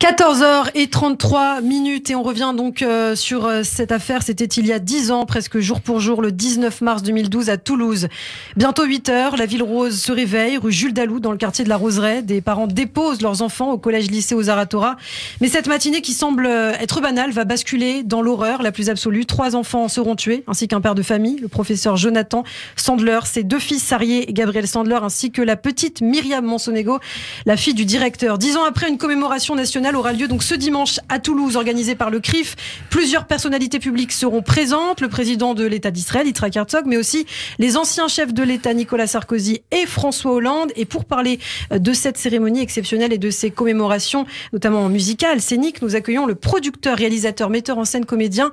14h33 minutes et on revient donc euh, sur euh, cette affaire. C'était il y a 10 ans, presque jour pour jour, le 19 mars 2012 à Toulouse. Bientôt 8h, la ville rose se réveille, rue Jules Dalou, dans le quartier de la Roseraie. Des parents déposent leurs enfants au collège-lycée aux Aratora. Mais cette matinée qui semble euh, être banale va basculer dans l'horreur la plus absolue. Trois enfants seront tués, ainsi qu'un père de famille, le professeur Jonathan Sandler, ses deux fils Sarié et Gabriel Sandler, ainsi que la petite Myriam Monsonego, la fille du directeur. Dix ans après une commémoration nationale, aura lieu donc ce dimanche à Toulouse, organisé par le CRIF. Plusieurs personnalités publiques seront présentes, le président de l'État d'Israël, Yitzhak Herzog, mais aussi les anciens chefs de l'État, Nicolas Sarkozy et François Hollande. Et pour parler euh, de cette cérémonie exceptionnelle et de ses commémorations, notamment musicales, scéniques, nous accueillons le producteur, réalisateur, metteur en scène, comédien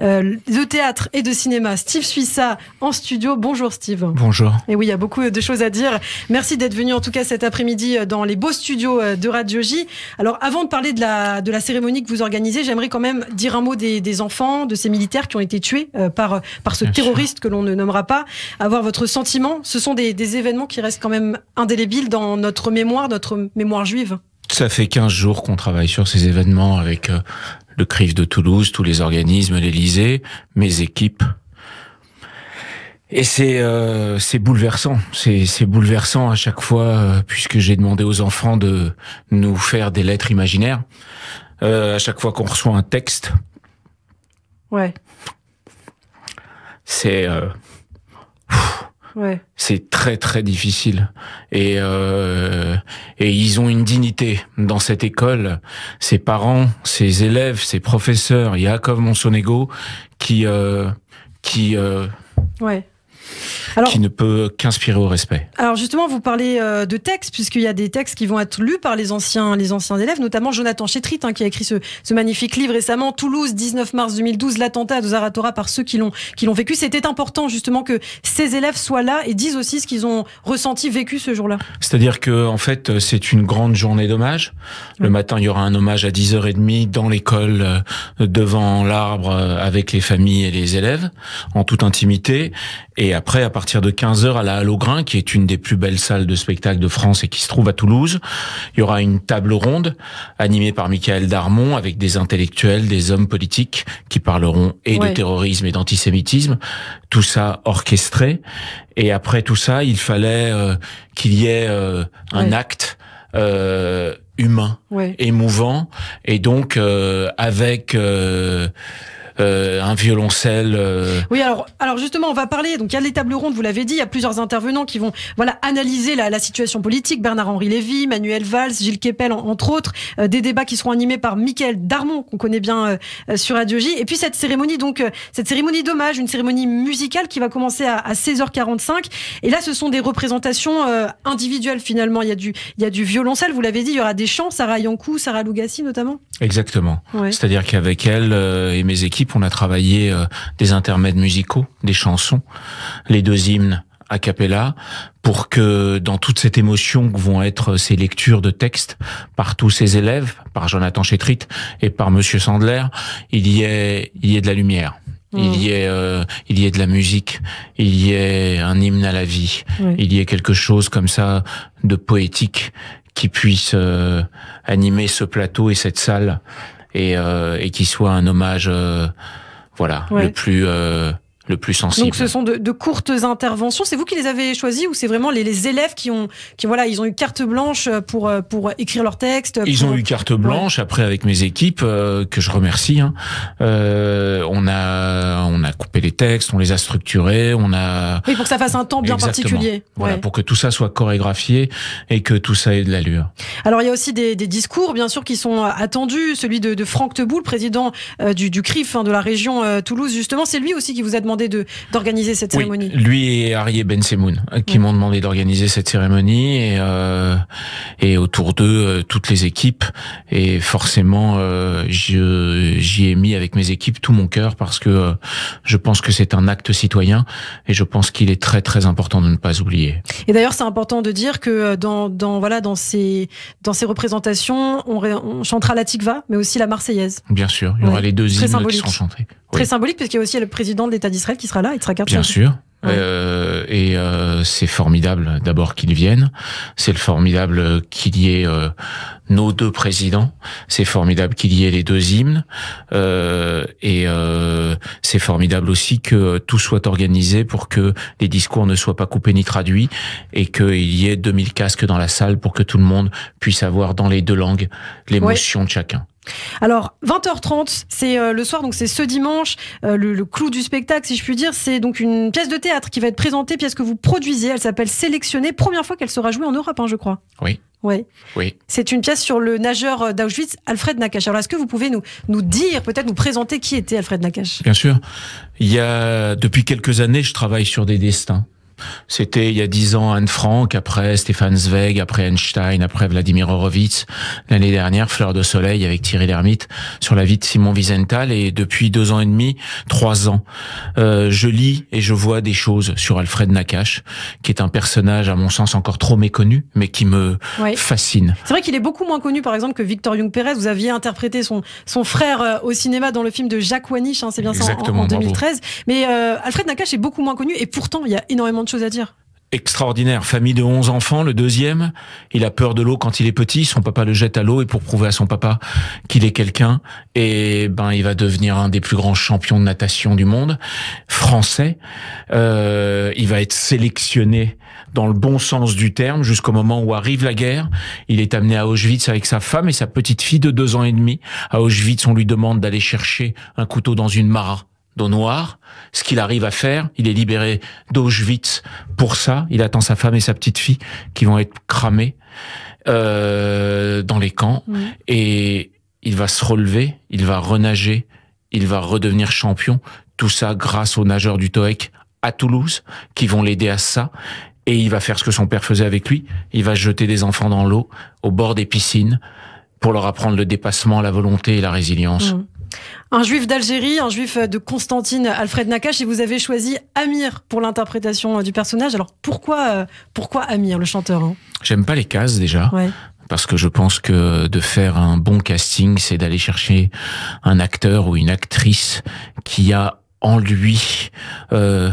euh, de théâtre et de cinéma, Steve Suissa, en studio. Bonjour Steve. Bonjour. Et oui, il y a beaucoup euh, de choses à dire. Merci d'être venu en tout cas cet après-midi dans les beaux studios de Radio J. Alors avant de parler de la, de la cérémonie que vous organisez, j'aimerais quand même dire un mot des, enfants, de ces militaires qui ont été tués euh, par, par ce terroriste que l'on ne nommera pas. Avoir votre sentiment, ce sont des, des événements qui restent quand même indélébiles dans notre mémoire, notre mémoire juive. Ça fait 15 jours qu'on travaille sur ces événements avec euh, le CRIF de Toulouse, tous les organismes, l'Elysée, mes équipes, et c'est euh, c'est bouleversant, c'est c'est bouleversant à chaque fois euh, puisque j'ai demandé aux enfants de nous faire des lettres imaginaires euh, à chaque fois qu'on reçoit un texte. Ouais. C'est euh, ouais. c'est très très difficile et et ils ont une dignité dans cette école. Ses parents, ses élèves, ses professeurs, comme Monsonego qui qui ouais alors, qui ne peut qu'inspirer au respect. Alors justement, vous parlez euh, de textes, puisqu'il y a des textes qui vont être lus par les anciens, les anciens élèves, notamment Jonathan Chétrit, hein, qui a écrit ce, magnifique livre récemment, Toulouse, 19 mars 2012, l'attentat de Zaratora par ceux qui l'ont vécu. C'était important justement que ces élèves soient là et disent aussi ce qu'ils ont ressenti, vécu ce jour-là. C'est-à-dire que en fait, c'est une grande journée d'hommage. Le matin, il y aura un hommage à 10h30 dans l'école, euh, devant l'arbre, euh, avec les familles et les élèves, en toute intimité. Et après, à partir de 15h à la Halle qui est une des plus belles salles de spectacle de France et qui se trouve à Toulouse, il y aura une table ronde animée par Michael Darmon avec des intellectuels, des hommes politiques qui parleront et de terrorisme et d'antisémitisme. Tout ça orchestré. Et après tout ça, il fallait euh, qu'il y ait euh, un acte euh, humain, émouvant, et donc avec euh, un violoncelle. Euh. Oui, alors, alors justement, on va parler. Donc il y a les tables rondes, vous l'avez dit, il y a plusieurs intervenants qui vont voilà analyser la, situation politique. Bernard-Henri Lévy, Manuel Valls, Gilles Kepel, entre autres, euh, des débats qui seront animés par Michael Darmon qu'on connaît bien sur Radio J. Et puis cette cérémonie, donc cette cérémonie d'hommage, une cérémonie musicale qui va commencer à, 16h45. Et là, ce sont des représentations individuelles finalement. Il y a du, il y a du violoncelle, vous l'avez dit, il y aura des chants, Sarah Yankou, Sarah Lugassi notamment. Exactement. C'est-à-dire qu'avec elle et mes équipes on a travaillé euh, des intermèdes musicaux, des chansons, les deux hymnes a cappella pour que dans toute cette émotion que vont être ces lectures de textes par tous ces élèves, par Jonathan Chétrit et par Monsieur Sandler, il y ait, il y de la lumière. Mm. Il y ait, euh, il y de la musique, il y ait un hymne à la vie, il y ait quelque chose comme ça de poétique qui puisse euh, animer ce plateau et cette salle et, euh, et qui soit un hommage, euh, voilà, le plus euh, le plus sensible. Donc ce sont de, courtes interventions. C'est vous qui les avez choisies ou c'est vraiment les, élèves qui ont, qui voilà, ils ont eu carte blanche pour pour écrire leur texte. Ils ont eu carte blanche. Après avec mes équipes euh, que je remercie, hein. euh, on a on a coupé les textes, on les a structurés, on a. Oui, pour que ça fasse un temps bien particulier. Voilà, pour que tout ça soit chorégraphié et que tout ça ait de l'allure. Alors il y a aussi des, discours bien sûr qui sont euh, attendus. Celui de, de Franck Teboul, président du, CRIF hein, de la région Toulouse justement. C'est lui aussi qui vous a demandé d'organiser cette cérémonie. lui et Harry Ben euh, qui mm. m'ont demandé d'organiser cette cérémonie et, euh, et autour d'eux euh, toutes les équipes et forcément j'y ai mis avec mes équipes tout mon cœur parce que je pense que c'est un acte citoyen et je pense qu'il est très très important de ne pas oublier. Et d'ailleurs c'est important de dire que dans, voilà dans ces dans ces représentations on, chantera la Tikva mais aussi la Marseillaise. Bien sûr, il y aura les deux hymnes qui seront chantés. Très symbolique parce qu'il y a aussi le président de l'État d'Israël qui sera là, Bien sûr. Euh, et euh, c'est formidable d'abord qu'ils viennent, c'est le formidable qu'il y ait euh, nos deux présidents, c'est formidable qu'il y ait les deux hymnes, et c'est formidable aussi que tout soit organisé pour que les discours ne soient pas coupés ni traduits, et qu'il y ait 2000 casques dans la salle pour que tout le monde puisse avoir dans les deux langues l'émotion de chacun. Alors 20h30, c'est euh, le soir, donc c'est ce dimanche. Euh, le, clou du spectacle, si je puis dire, c'est donc une pièce de théâtre qui va être présentée, pièce que vous produisez. Elle s'appelle Sélectionnée. Première fois qu'elle sera jouée en Europe, hein, je crois. Oui. Oui. Oui. C'est une pièce sur le nageur euh, d'Auschwitz, Alfred Nakache. Alors, est-ce que vous pouvez nous, nous dire, peut-être nous présenter qui était Alfred Nakash Bien sûr. Il y a, depuis quelques années, je travaille sur des destins. C'était il y a dix ans Anne Frank, après Stéphane Zweig, après Einstein, après Vladimir Horowitz. L'année dernière, Fleur de Soleil avec Thierry Lhermitte sur la vie de Simon Wiesenthal. Et depuis deux ans et demi, trois ans, euh, je lis et je vois des choses sur Alfred Nakache, qui est un personnage à mon sens encore trop méconnu, mais qui me fascine. C'est vrai qu'il est beaucoup moins connu, par exemple, que Victor Young Pérez. Vous aviez interprété son, frère euh, au cinéma dans le film de Jacques wanisch hein, c'est bien ça, en, 2013. Mais euh, Alfred Nakache est beaucoup moins connu et pourtant, il y a énormément à dire extraordinaire. Famille de 11 enfants, le deuxième, il a peur de l'eau quand il est petit, son papa le jette à l'eau et pour prouver à son papa qu'il est quelqu'un, et eh ben il va devenir un des plus grands champions de natation du monde, français. Euh, il va être sélectionné dans le bon sens du terme jusqu'au moment où arrive la guerre. Il est amené à Auschwitz avec sa femme et sa petite fille de deux ans et demi. À Auschwitz, on lui demande d'aller chercher un couteau dans une mara d'eau noire. Ce qu'il arrive à faire, il est libéré d'Auschwitz pour ça. Il attend sa femme et sa petite fille qui vont être cramées euh, dans les camps. Et il va se relever, il va renager, il va redevenir champion. Tout ça grâce aux nageurs du TOEC à Toulouse qui vont l'aider à ça. Et il va faire ce que son père faisait avec lui. Il va jeter des enfants dans l'eau, au bord des piscines, pour leur apprendre le dépassement, la volonté et la résilience. Mm. Un juif d'Algérie, un juif de Constantine Alfred Nakache, et vous avez choisi Amir pour l'interprétation euh, du personnage. Alors pourquoi, euh, pourquoi Amir, le chanteur hein J'aime pas les cases déjà. parce que je pense que de faire un bon casting, c'est d'aller chercher un acteur ou une actrice qui a en lui euh,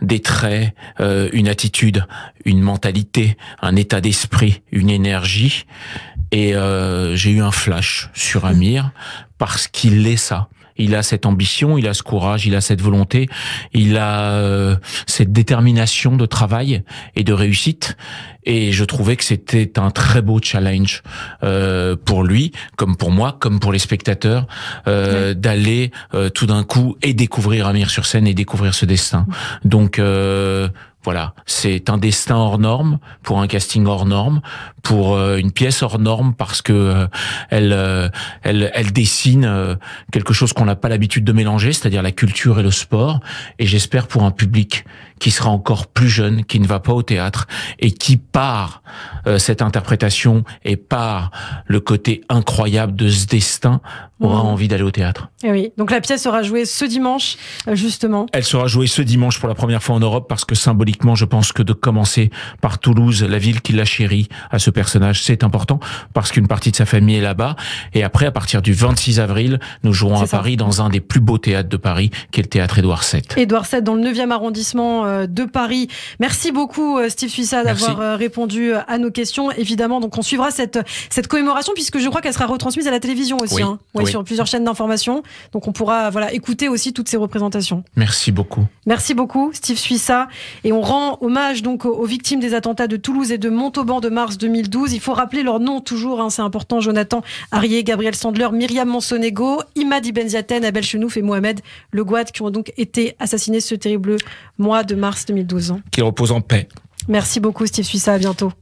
des traits, une attitude, une mentalité, un état d'esprit, une énergie et euh, j'ai eu un flash sur Amir parce qu'il est ça. Il a cette ambition, il a ce courage, il a cette volonté, il a euh, cette détermination de travail et de réussite. Et je trouvais que c'était un très beau challenge euh, pour lui, comme pour moi, comme pour les spectateurs, euh, d'aller euh, tout d'un coup et découvrir Amir sur scène et découvrir ce destin. Donc euh, voilà, c'est un destin hors norme pour un casting hors norme, pour euh, une pièce hors norme parce que euh, euh, elle, elle, dessine quelque chose qu'on n'a pas l'habitude de mélanger, c'est-à-dire la culture et le sport. Et j'espère pour un public qui sera encore plus jeune, qui ne va pas au théâtre et qui par cette interprétation et par le côté incroyable de ce destin aura mmh. envie d'aller au théâtre. Et eh oui, donc la pièce sera jouée ce dimanche justement. Elle sera jouée ce dimanche pour la première fois en Europe parce que symboliquement je pense que de commencer par Toulouse, la ville qui l'a chérie à ce personnage, c'est important parce qu'une partie de sa famille est là-bas. Et après, à partir du 26 avril, nous jouerons à Paris dans un des plus beaux théâtres de Paris, qui est le théâtre Édouard VII. Édouard VII, dans le 9e arrondissement euh, de Paris. Merci beaucoup, euh, Steve Suissa, d'avoir euh, répondu à nos questions. Évidemment, donc on suivra cette, cette commémoration puisque je crois qu'elle sera retransmise à la télévision aussi, hein. sur plusieurs chaînes d'information. Donc on pourra voilà écouter aussi toutes ces représentations. Merci beaucoup. Merci beaucoup, Steve Suissa. Et rend hommage donc aux, victimes des attentats de Toulouse et de Montauban de mars 2012. Il faut rappeler leurs noms toujours, hein, c'est important. Jonathan Arié, Gabriel Sandler, Myriam Monsonego, Imad Benziaten, Abel Chenouf et Mohamed Le qui ont donc été assassinés ce terrible mois de mars 2012. Qui repose en paix. Merci beaucoup Steve Suissa, à bientôt.